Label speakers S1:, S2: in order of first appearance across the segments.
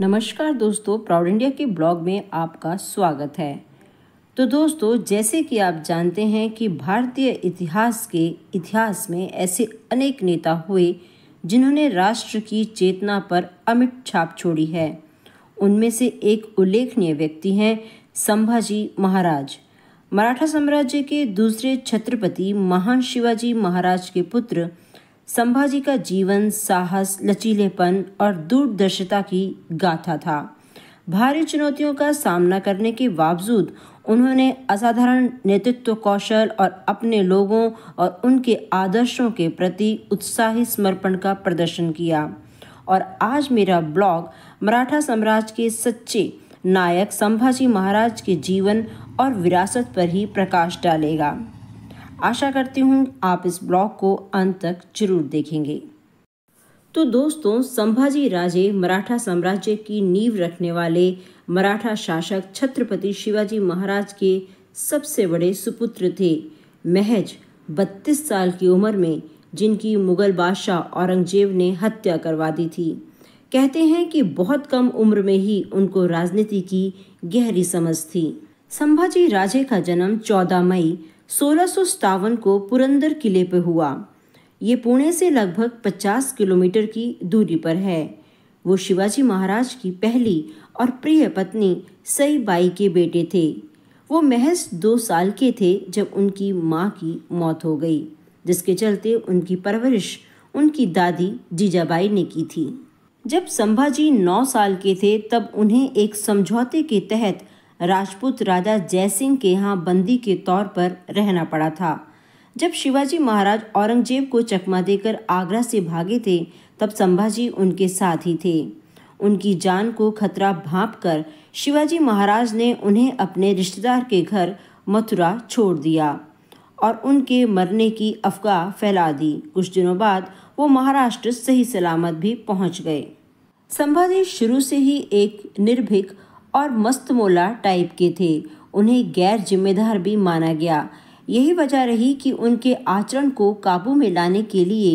S1: नमस्कार दोस्तों proud India के ब्लॉग में आपका स्वागत है तो दोस्तों जैसे कि आप जानते हैं कि भारतीय इतिहास के इतिहास में ऐसे अनेक नेता हुए जिन्होंने राष्ट्र की चेतना पर अमिट छाप छोड़ी है उनमें से एक उल्लेखनीय व्यक्ति हैं संभाजी महाराज मराठा साम्राज्य के दूसरे छत्रपति महान शिवाजी महाराज के पुत्र संभाजी का जीवन साहस लचीलेपन और दूरदर्शिता की गाथा था भारी चुनौतियों का सामना करने के बावजूद उन्होंने असाधारण नेतृत्व कौशल और अपने लोगों और उनके आदर्शों के प्रति उत्साही समर्पण का प्रदर्शन किया और आज मेरा ब्लॉग मराठा साम्राज्य के सच्चे नायक संभाजी महाराज के जीवन और विरासत पर ही प्रकाश डालेगा आशा करती हूँ आप इस ब्लॉग को अंत तक जरूर देखेंगे तो दोस्तों संभाजी राजे मराठा साम्राज्य की नींव रखने वाले मराठा शासक छत्रपति शिवाजी महाराज के सबसे बड़े सुपुत्र थे महज 32 साल की उम्र में जिनकी मुगल बादशाह औरंगजेब ने हत्या करवा दी थी कहते हैं कि बहुत कम उम्र में ही उनको राजनीति की गहरी समझ थी संभाजी राजे का जन्म 14 मई सोलह को पुरंदर किले पर हुआ ये पुणे से लगभग 50 किलोमीटर की दूरी पर है वो शिवाजी महाराज की पहली और प्रिय पत्नी सई बाई के बेटे थे वो महज दो साल के थे जब उनकी माँ की मौत हो गई जिसके चलते उनकी परवरिश उनकी दादी जीजाबाई ने की थी जब संभाजी नौ साल के थे तब उन्हें एक समझौते के तहत राजपूत राजा जयसिंह के यहाँ बंदी के तौर पर रहना पड़ा था जब शिवाजी महाराज औरंगजेब को चकमा देकर आगरा से भागे थे तब संभाजी उनके साथ ही थे उनकी जान को खतरा भाप कर शिवाजी महाराज ने उन्हें अपने रिश्तेदार के घर मथुरा छोड़ दिया और उनके मरने की अफवाह फैला दी कुछ दिनों बाद वो महाराष्ट्र सही सलामत भी पहुंच गए संभाजी शुरू से ही एक निर्भीक और मस्तमोला टाइप के थे उन्हें गैर जिम्मेदार भी माना गया यही वजह रही कि उनके आचरण को काबू में लाने के लिए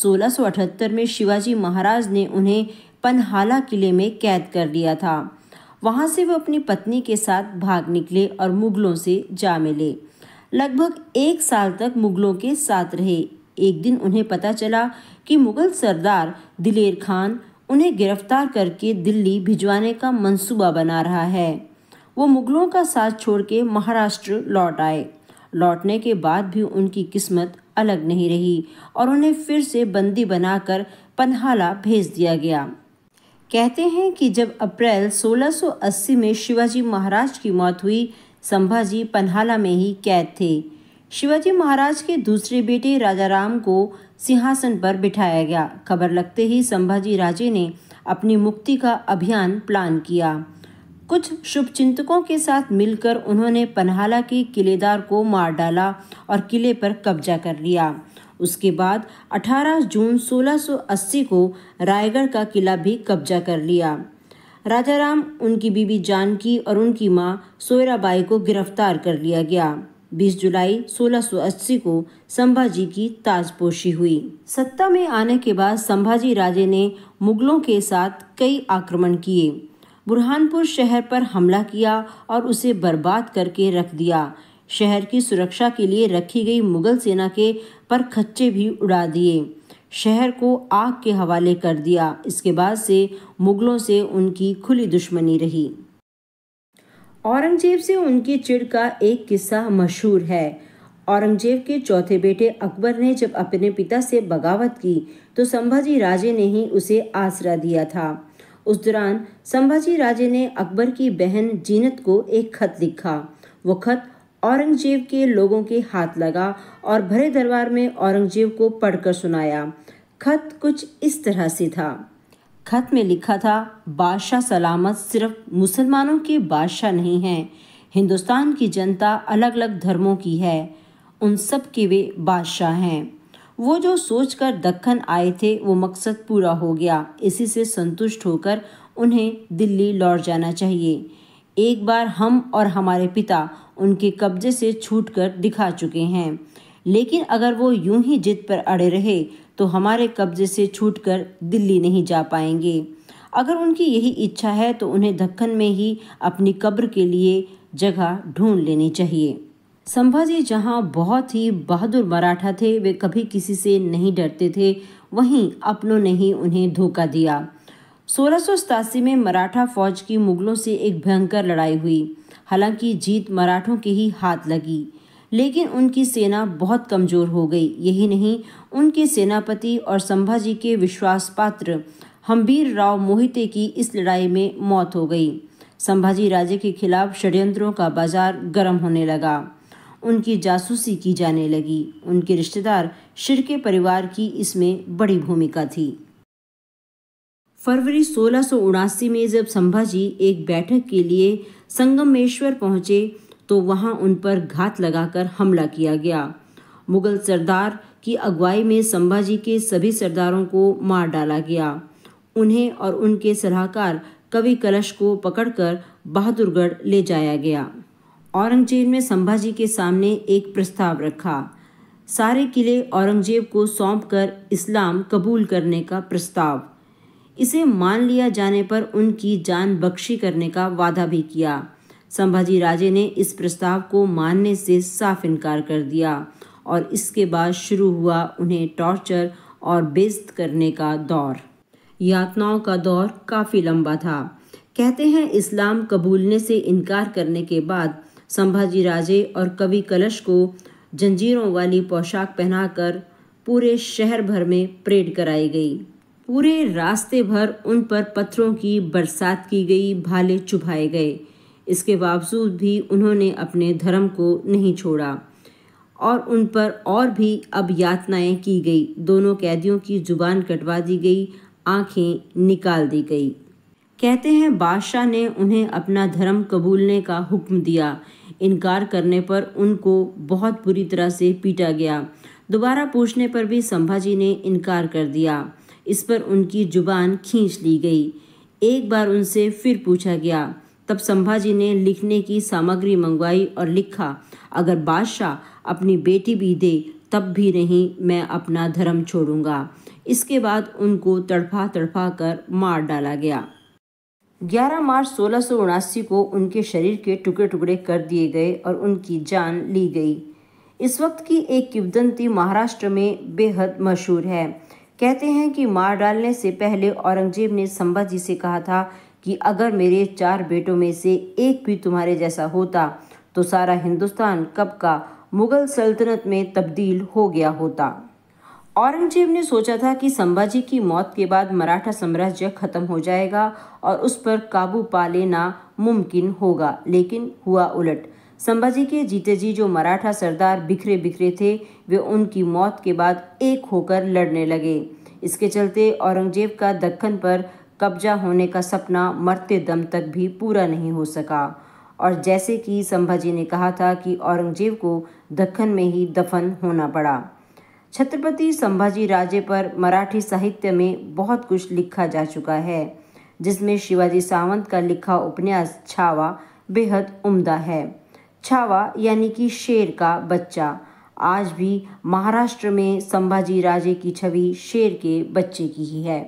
S1: 1678 में शिवाजी महाराज ने उन्हें पनहाला किले में कैद कर लिया था वहां से वो अपनी पत्नी के साथ भाग निकले और मुगलों से जा मिले लगभग एक साल तक मुगलों के साथ रहे एक दिन उन्हें पता चला कि मुगल सरदार दिलेर खान उन्हें गिरफ्तार करके दिल्ली भिजवाने का मंसूबा बना रहा है वो मुगलों का साथ छोड़ के महाराष्ट्र लौट आए लौटने के बाद भी उनकी किस्मत अलग नहीं रही और उन्हें फिर से बंदी बनाकर पन्हाला भेज दिया गया कहते हैं कि जब अप्रैल 1680 में शिवाजी महाराज की मौत हुई संभाजी पन्हाला में ही कैद थे शिवाजी महाराज के दूसरे बेटे राजा राम को सिंहासन पर बिठाया गया खबर लगते ही संभाजी राजे ने अपनी मुक्ति का अभियान प्लान किया कुछ शुभचिंतकों के साथ मिलकर उन्होंने पनहाला के किलेदार को मार डाला और किले पर कब्जा कर लिया उसके बाद 18 जून 1680 को रायगढ़ का किला भी कब्जा कर लिया राजा राम उनकी बीबी जानकी और उनकी माँ सोयराबाई को गिरफ्तार कर लिया गया 20 जुलाई 1680 को संभाजी की ताजपोशी हुई सत्ता में आने के बाद संभाजी राजे ने मुगलों के साथ कई आक्रमण किए बुरहानपुर शहर पर हमला किया और उसे बर्बाद करके रख दिया शहर की सुरक्षा के लिए रखी गई मुगल सेना के पर खच्चे भी उड़ा दिए शहर को आग के हवाले कर दिया इसके बाद से मुगलों से उनकी खुली दुश्मनी रही औरंगजेब से उनकी चिड़ का एक किस्सा मशहूर है औरंगजेब के चौथे बेटे अकबर ने जब अपने पिता से बगावत की तो संभाजी राजे ने ही उसे आसरा दिया था उस दौरान संभाजी राजे ने अकबर की बहन जीनत को एक खत लिखा वो खत औरंगजेब के लोगों के हाथ लगा और भरे दरबार में औरंगजेब को पढ़कर सुनाया खत कुछ इस तरह से था खत में लिखा था बादशाह सलामत सिर्फ मुसलमानों के बादशाह नहीं हैं हिंदुस्तान की जनता अलग अलग धर्मों की है उन सब के वे बादशाह हैं वो जो सोचकर दखन आए थे वो मकसद पूरा हो गया इसी से संतुष्ट होकर उन्हें दिल्ली लौट जाना चाहिए एक बार हम और हमारे पिता उनके कब्जे से छूट कर दिखा चुके हैं लेकिन अगर वो यूं ही जिद पर अड़े रहे तो हमारे कब्जे से छूटकर दिल्ली नहीं जा पाएंगे अगर उनकी यही इच्छा है तो उन्हें दक्कन में ही अपनी कब्र के लिए जगह ढूंढ लेनी चाहिए संभाजी जहां बहुत ही बहादुर मराठा थे वे कभी किसी से नहीं डरते थे वहीं अपनों ने ही उन्हें धोखा दिया सोलह में मराठा फौज की मुगलों से एक भयंकर लड़ाई हुई हालांकि जीत मराठों के ही हाथ लगी लेकिन उनकी सेना बहुत कमज़ोर हो गई यही नहीं उनके सेनापति और संभाजी के विश्वास पात्र हम्बीर राव मोहिते की इस लड़ाई में मौत हो गई संभाजी राजे के खिलाफ षड्यंत्रों का बाजार गर्म होने लगा उनकी जासूसी की जाने लगी उनके रिश्तेदार शिरके परिवार की इसमें बड़ी भूमिका थी फरवरी सोलह में जब संभाजी एक बैठक के लिए संगमेश्वर पहुंचे तो वहां उन पर घात लगाकर हमला किया गया मुगल सरदार की अगुवाई में संभाजी के सभी सरदारों को मार डाला गया उन्हें और उनके सलाहकार कवि कलश को पकड़कर बहादुरगढ़ ले जाया गया औरंगजेब ने संभाजी के सामने एक प्रस्ताव रखा सारे किले औरंगजेब को सौंपकर इस्लाम कबूल करने का प्रस्ताव इसे मान लिया जाने पर उनकी जान बख्शी करने का वादा भी किया संभाजी राजे ने इस प्रस्ताव को मानने से साफ इनकार कर दिया और इसके बाद शुरू हुआ उन्हें टॉर्चर और बेस्त करने का दौर यातनाओं का दौर काफ़ी लंबा था कहते हैं इस्लाम कबूलने से इनकार करने के बाद संभाजी राजे और कवि कलश को जंजीरों वाली पोशाक पहनाकर पूरे शहर भर में परेड कराई गई पूरे रास्ते भर उन पर पत्थरों की बरसात की गई भाले चुभाए गए इसके बावजूद भी उन्होंने अपने धर्म को नहीं छोड़ा और उन पर और भी अब यातनाएं की गई दोनों कैदियों की जुबान कटवा दी गई आंखें निकाल दी गई कहते हैं बादशाह ने उन्हें अपना धर्म कबूलने का हुक्म दिया इनकार करने पर उनको बहुत बुरी तरह से पीटा गया दोबारा पूछने पर भी संभाजी ने इनकार कर दिया इस पर उनकी जुबान खींच ली गई एक बार उनसे फिर पूछा गया तब संभाजी ने लिखने की सामग्री मंगवाई और लिखा अगर बादशाह अपनी बेटी भी दे तब भी नहीं मैं अपना धर्म छोड़ूंगा इसके बाद उनको तड़फा तड़फा कर मार डाला गया 11 मार्च सोलह को उनके शरीर के टुकड़े टुकड़े कर दिए गए और उनकी जान ली गई इस वक्त की एक किवदंती महाराष्ट्र में बेहद मशहूर है कहते हैं कि मार डालने से पहले औरंगजेब ने संभाजी से कहा था कि अगर मेरे चार बेटों में से एक भी तुम्हारे जैसा होता तो सारा हिंदुस्तान कब का मुगल सल्तनत में तब्दील हो गया होता औरंगजेब ने सोचा था कि संभाजी की मौत के बाद मराठा साम्राज्य खत्म हो जाएगा और उस पर काबू पा लेना मुमकिन होगा लेकिन हुआ उलट संभाजी के जीते जी जो मराठा सरदार बिखरे बिखरे थे वे उनकी मौत के बाद एक होकर लड़ने लगे इसके चलते औरंगजेब का दक्कन पर कब्जा होने का सपना मरते दम तक भी पूरा नहीं हो सका और जैसे कि संभाजी ने कहा था कि औरंगजेब को दखन में ही दफन होना पड़ा छत्रपति संभाजी राजे पर मराठी साहित्य में बहुत कुछ लिखा जा चुका है जिसमें शिवाजी सावंत का लिखा उपन्यास छावा बेहद उम्दा है छावा यानी कि शेर का बच्चा आज भी महाराष्ट्र में संभाजी राजे की छवि शेर के बच्चे की ही है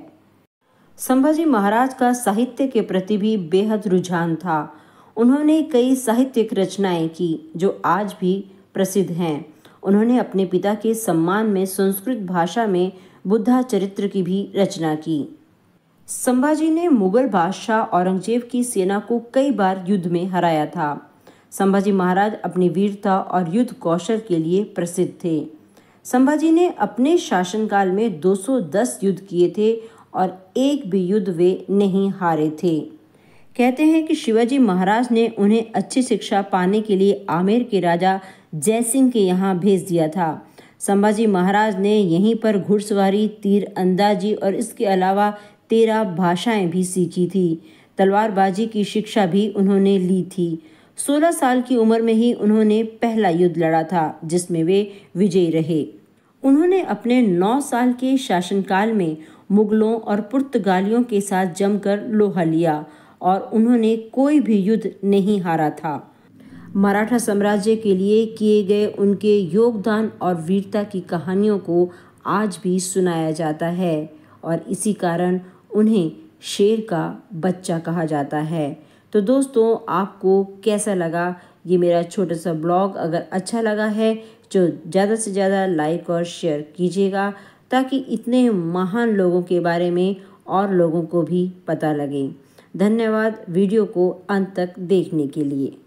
S1: संभाजी महाराज का साहित्य के प्रति भी बेहद रुझान था उन्होंने कई साहित्यिक रचनाएं की जो आज भी प्रसिद्ध हैं उन्होंने अपने पिता के सम्मान में संस्कृत भाषा में बुद्धा चरित्र की भी रचना की संभाजी ने मुगल बादशाह औरंगजेब की सेना को कई बार युद्ध में हराया था संभाजी महाराज अपनी वीरता और युद्ध कौशल के लिए प्रसिद्ध थे संभाजी ने अपने शासनकाल में 210 युद्ध किए थे और एक भी युद्ध वे नहीं हारे थे कहते हैं कि शिवाजी महाराज ने उन्हें अच्छी शिक्षा पाने के लिए आमेर के राजा जयसिंह के यहाँ भेज दिया था संभाजी महाराज ने यहीं पर घुड़सवारी तीर अंदाजी और इसके अलावा तेरह भाषाएं भी सीखी थी तलवारबाजी की शिक्षा भी उन्होंने ली थी सोलह साल की उम्र में ही उन्होंने पहला युद्ध लड़ा था जिसमें वे विजयी रहे उन्होंने अपने नौ साल के शासनकाल में मुगलों और पुर्तगालियों के साथ जमकर लोहा लिया और उन्होंने कोई भी युद्ध नहीं हारा था मराठा साम्राज्य के लिए किए गए उनके योगदान और वीरता की कहानियों को आज भी सुनाया जाता है और इसी कारण उन्हें शेर का बच्चा कहा जाता है तो दोस्तों आपको कैसा लगा ये मेरा छोटा सा ब्लॉग अगर अच्छा लगा है तो ज़्यादा से ज़्यादा लाइक और शेयर कीजिएगा ताकि इतने महान लोगों के बारे में और लोगों को भी पता लगे धन्यवाद वीडियो को अंत तक देखने के लिए